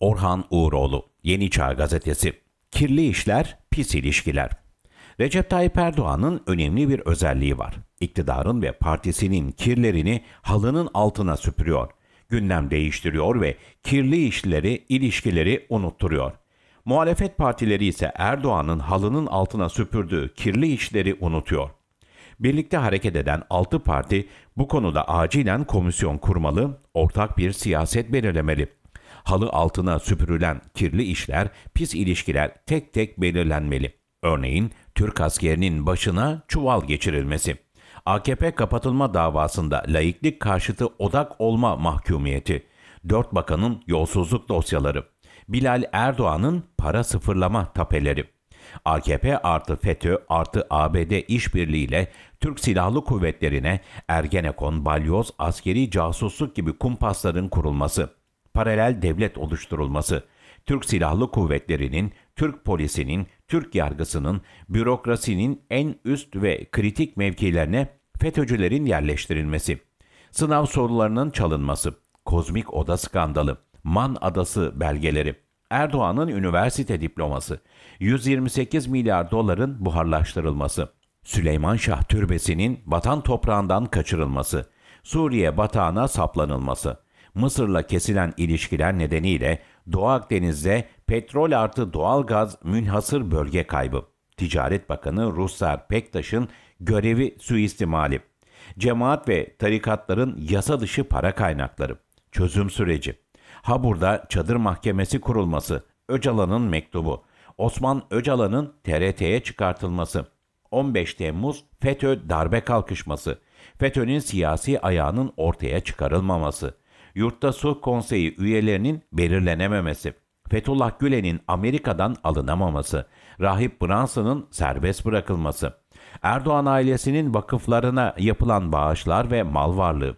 Orhan Uğuroğlu, Yeni Çağ Gazetesi. Kirli işler, pis ilişkiler. Recep Tayyip Erdoğan'ın önemli bir özelliği var. İktidarın ve partisinin kirlerini halının altına süpürüyor. Gündem değiştiriyor ve kirli işleri, ilişkileri unutturuyor. Muhalefet partileri ise Erdoğan'ın halının altına süpürdüğü kirli işleri unutuyor. Birlikte hareket eden 6 parti bu konuda acilen komisyon kurmalı, ortak bir siyaset belirlemeli halı altına süpürülen kirli işler, pis ilişkiler tek tek belirlenmeli. Örneğin Türk askerinin başına çuval geçirilmesi. AKP kapatılma davasında laiklik karşıtı odak olma mahkumiyeti. Dört bakanın yolsuzluk dosyaları. Bilal Erdoğan'ın para sıfırlama tapeleri. AKP artı FETÖ artı ABD işbirliğiyle Türk Silahlı Kuvvetleri'ne Ergenekon, Balyoz, askeri casusluk gibi kumpasların kurulması paralel devlet oluşturulması, Türk Silahlı Kuvvetleri'nin, Türk polisinin, Türk yargısının, bürokrasinin en üst ve kritik mevkilerine FETÖ'cülerin yerleştirilmesi, sınav sorularının çalınması, kozmik oda skandalı, Man Adası belgeleri, Erdoğan'ın üniversite diploması, 128 milyar doların buharlaştırılması, Süleyman Şah Türbesi'nin vatan toprağından kaçırılması, Suriye batağına saplanılması, Mısır'la kesilen ilişkiler nedeniyle Doğu Akdeniz'de petrol artı doğal gaz münhasır bölge kaybı. Ticaret Bakanı Ruslar Pektaş'ın görevi suistimali. Cemaat ve tarikatların yasa dışı para kaynakları. Çözüm süreci. Habur'da çadır mahkemesi kurulması. Öcalan'ın mektubu. Osman Öcalan'ın TRT'ye çıkartılması. 15 Temmuz FETÖ darbe kalkışması. FETÖ'nün siyasi ayağının ortaya çıkarılmaması. Yurtta Sulh Konseyi üyelerinin belirlenememesi, Fethullah Gülen'in Amerika'dan alınamaması, Rahip Branson'ın serbest bırakılması, Erdoğan ailesinin vakıflarına yapılan bağışlar ve mal varlığı,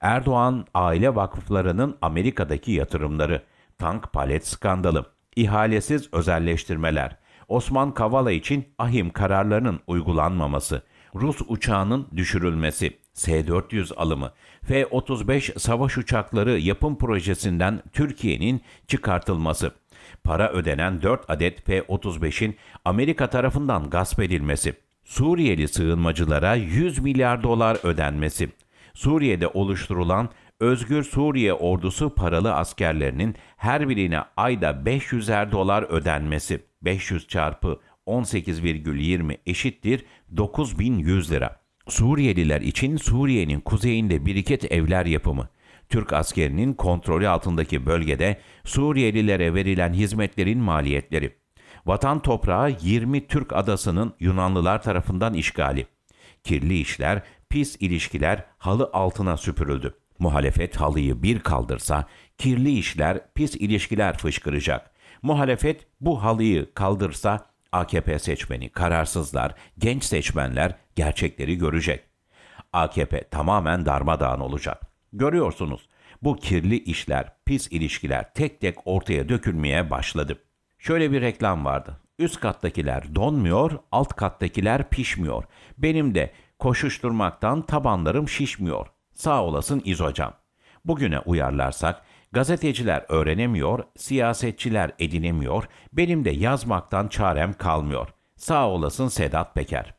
Erdoğan aile vakıflarının Amerika'daki yatırımları, tank palet skandalı, ihalesiz özelleştirmeler, Osman Kavala için ahim kararlarının uygulanmaması, Rus uçağının düşürülmesi, S-400 alımı, F-35 savaş uçakları yapım projesinden Türkiye'nin çıkartılması, para ödenen 4 adet F-35'in Amerika tarafından gasp edilmesi, Suriyeli sığınmacılara 100 milyar dolar ödenmesi, Suriye'de oluşturulan Özgür Suriye ordusu paralı askerlerinin her birine ayda 500'er dolar ödenmesi, 500 çarpı 18,20 eşittir 9100 lira. Suriyeliler için Suriye'nin kuzeyinde biriket evler yapımı, Türk askerinin kontrolü altındaki bölgede Suriyelilere verilen hizmetlerin maliyetleri, vatan toprağı 20 Türk adasının Yunanlılar tarafından işgali, kirli işler, pis ilişkiler halı altına süpürüldü. Muhalefet halıyı bir kaldırsa kirli işler, pis ilişkiler fışkıracak. Muhalefet bu halıyı kaldırsa AKP seçmeni, kararsızlar, genç seçmenler gerçekleri görecek. AKP tamamen darmadağın olacak. Görüyorsunuz bu kirli işler, pis ilişkiler tek tek ortaya dökülmeye başladı. Şöyle bir reklam vardı. Üst kattakiler donmuyor, alt kattakiler pişmiyor. Benim de koşuşturmaktan tabanlarım şişmiyor. Sağ olasın İz hocam. Bugüne uyarlarsak Gazeteciler öğrenemiyor, siyasetçiler edinemiyor, benim de yazmaktan çarem kalmıyor. Sağ olasın Sedat Peker.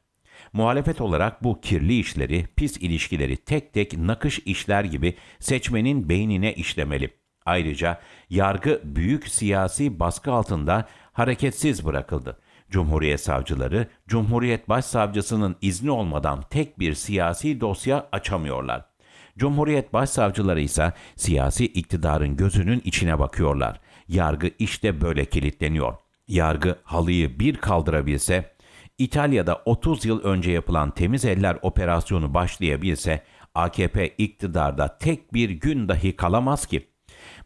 Muhalefet olarak bu kirli işleri, pis ilişkileri tek tek nakış işler gibi seçmenin beynine işlemeli. Ayrıca yargı büyük siyasi baskı altında hareketsiz bırakıldı. Cumhuriyet savcıları, Cumhuriyet Başsavcısının izni olmadan tek bir siyasi dosya açamıyorlar. Cumhuriyet başsavcıları ise siyasi iktidarın gözünün içine bakıyorlar. Yargı işte böyle kilitleniyor. Yargı halıyı bir kaldırabilse, İtalya'da 30 yıl önce yapılan Temiz Eller operasyonu başlayabilse, AKP iktidarda tek bir gün dahi kalamaz ki.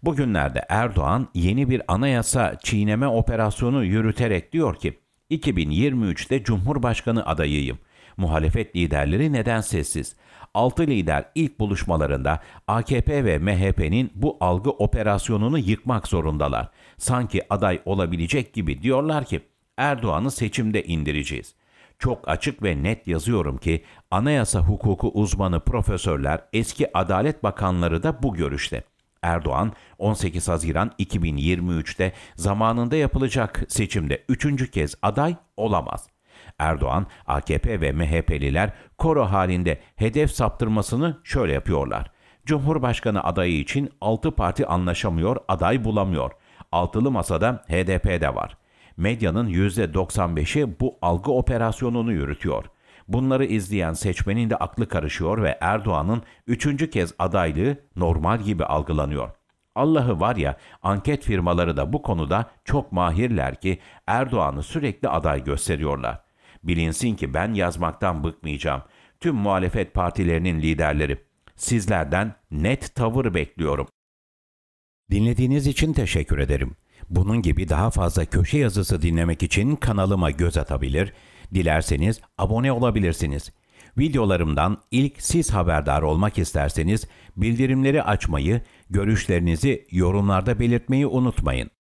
Bugünlerde Erdoğan yeni bir anayasa çiğneme operasyonu yürüterek diyor ki, 2023'te Cumhurbaşkanı adayıyım.'' Muhalefet liderleri neden sessiz? Altı lider ilk buluşmalarında AKP ve MHP'nin bu algı operasyonunu yıkmak zorundalar. Sanki aday olabilecek gibi diyorlar ki Erdoğan'ı seçimde indireceğiz. Çok açık ve net yazıyorum ki anayasa hukuku uzmanı profesörler, eski Adalet Bakanları da bu görüşte. Erdoğan 18 Haziran 2023'te zamanında yapılacak seçimde üçüncü kez aday olamaz. Erdoğan, AKP ve MHP'liler koro halinde hedef saptırmasını şöyle yapıyorlar. Cumhurbaşkanı adayı için 6 parti anlaşamıyor, aday bulamıyor. Altılı masada HDP de var. Medyanın %95'i bu algı operasyonunu yürütüyor. Bunları izleyen seçmenin de aklı karışıyor ve Erdoğan'ın üçüncü kez adaylığı normal gibi algılanıyor. Allah'ı var ya anket firmaları da bu konuda çok mahirler ki Erdoğan'ı sürekli aday gösteriyorlar. Bilinsin ki ben yazmaktan bıkmayacağım. Tüm muhalefet partilerinin liderleri. Sizlerden net tavır bekliyorum. Dinlediğiniz için teşekkür ederim. Bunun gibi daha fazla köşe yazısı dinlemek için kanalıma göz atabilir, dilerseniz abone olabilirsiniz. Videolarımdan ilk siz haberdar olmak isterseniz bildirimleri açmayı, görüşlerinizi yorumlarda belirtmeyi unutmayın.